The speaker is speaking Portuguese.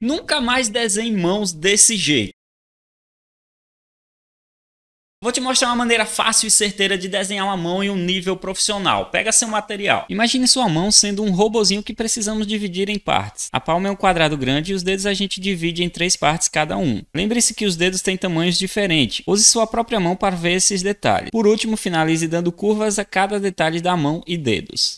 Nunca mais desenhe mãos desse jeito. Vou te mostrar uma maneira fácil e certeira de desenhar uma mão em um nível profissional. Pega seu material. Imagine sua mão sendo um robozinho que precisamos dividir em partes. A palma é um quadrado grande e os dedos a gente divide em três partes cada um. Lembre-se que os dedos têm tamanhos diferentes. Use sua própria mão para ver esses detalhes. Por último, finalize dando curvas a cada detalhe da mão e dedos.